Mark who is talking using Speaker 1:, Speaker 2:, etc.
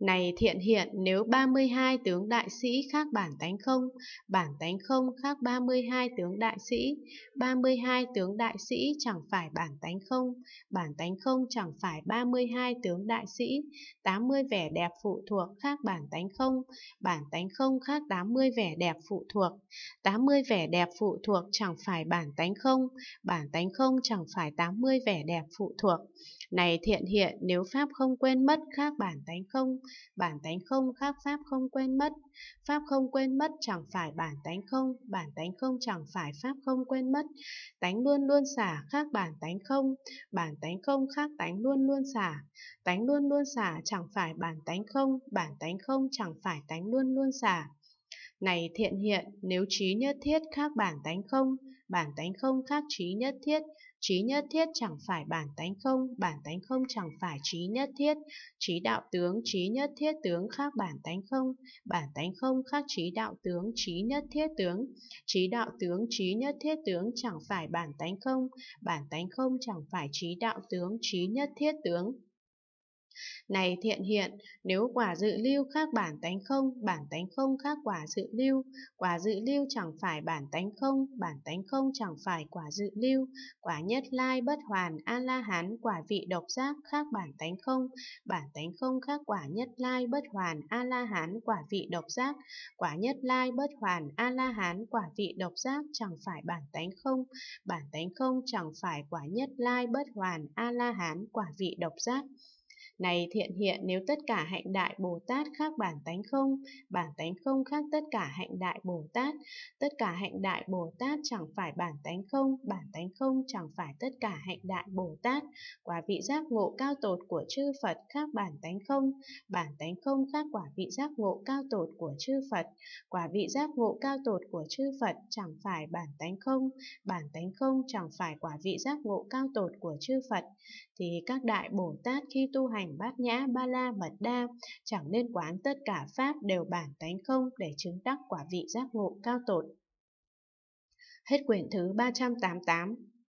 Speaker 1: Này thiện hiện nếu 32 tướng đại sĩ khác bản tánh không, bản tánh không khác 32 tướng đại sĩ, 32 tướng đại sĩ chẳng phải bản tánh không, bản tánh không chẳng phải 32 tướng đại sĩ, 80 vẻ đẹp phụ thuộc khác bản tánh không, bản tánh không khác 80 vẻ đẹp phụ thuộc, 80 vẻ đẹp phụ thuộc chẳng phải bản tánh không, bản tánh không chẳng phải 80 vẻ đẹp phụ thuộc. Này thiện hiện nếu pháp không quên mất khác bản tánh không, bản tánh không khác pháp không quên mất. Pháp không quên mất chẳng phải bản tánh không, bản tánh không chẳng phải pháp không quên mất. Tánh luôn luôn xả khác bản tánh không, bản tánh không khác tánh luôn luôn xả. Tánh luôn luôn xả chẳng phải bản tánh không, bản tánh không chẳng phải tánh luôn luôn xả. Này thiện hiện, nếu trí nhất thiết khác bản tánh không, bản tánh không khác trí nhất thiết, trí nhất thiết chẳng phải bản tánh không, bản tánh không chẳng phải trí nhất thiết, trí đạo tướng, trí nhất thiết tướng khác bản tánh không, bản tánh không khác trí đạo tướng, trí nhất thiết tướng, trí đạo tướng, trí nhất thiết tướng chẳng phải bản tánh không, bản tánh không chẳng phải trí đạo tướng, trí nhất thiết tướng. Này thiện hiện, nếu quả dự lưu khác bản tánh không, bản tánh không khác quả dự lưu, quả dự lưu chẳng phải bản tánh không, bản tánh không chẳng phải quả dự lưu, quả nhất lai bất hoàn A-la-hán quả vị độc giác khác bản tánh không, bản tánh không khác quả nhất lai bất hoàn A-la-hán quả vị độc giác, quả nhất lai bất hoàn A-la-hán quả vị độc giác chẳng phải bản tánh không, bản tánh không chẳng phải quả nhất lai bất hoàn A-la-hán quả vị độc giác. Này thiện hiện nếu tất cả hạnh đại Bồ Tát khác bản tánh không, bản tánh không khác tất cả hạnh đại Bồ Tát, tất cả hạnh đại Bồ Tát chẳng phải bản tánh không, bản tánh không chẳng phải tất cả hạnh đại Bồ Tát, quả vị giác ngộ cao tột của chư Phật khác bản tánh không, bản tánh không khác quả vị giác ngộ cao tột của chư Phật, quả vị giác ngộ cao tột của chư Phật chẳng phải bản tánh không, bản tánh không chẳng phải quả vị giác ngộ cao tột của chư Phật, thì các đại Bồ Tát khi tu hành hành bát nhã ba la mật đa, chẳng nên quán tất cả pháp đều bản tánh không để chứng đắc quả vị giác ngộ cao tột. Hết quyển thứ 388